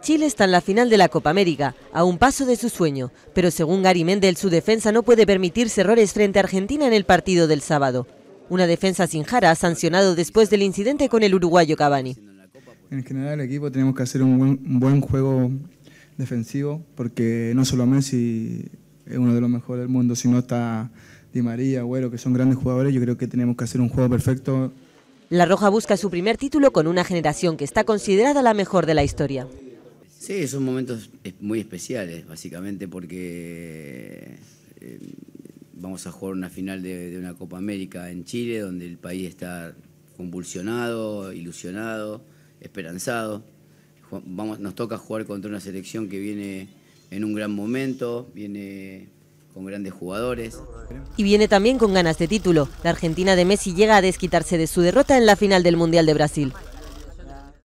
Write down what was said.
Chile está en la final de la Copa América, a un paso de su sueño, pero según Gary Mendel, su defensa no puede permitirse errores frente a Argentina en el partido del sábado. Una defensa sin jara sancionado después del incidente con el uruguayo Cavani. En general, el equipo tenemos que hacer un buen, juego defensivo, porque no solo Messi es uno de los mejores del mundo, sino está Di María, Güero, que son grandes jugadores. Yo creo que tenemos que hacer un juego perfecto. La Roja busca su primer título con una generación que está considerada la mejor de la historia. Sí, son momentos muy especiales, básicamente, porque eh, vamos a jugar una final de, una Copa América en Chile, donde el país está convulsionado, ilusionado, esperanzado. Vamos, nos toca jugar contra una selección que viene en un gran momento, viene con grandes jugadores. Y viene también con ganas de título. La Argentina de Messi llega a desquitarse de su derrota en la final del Mundial de Brasil.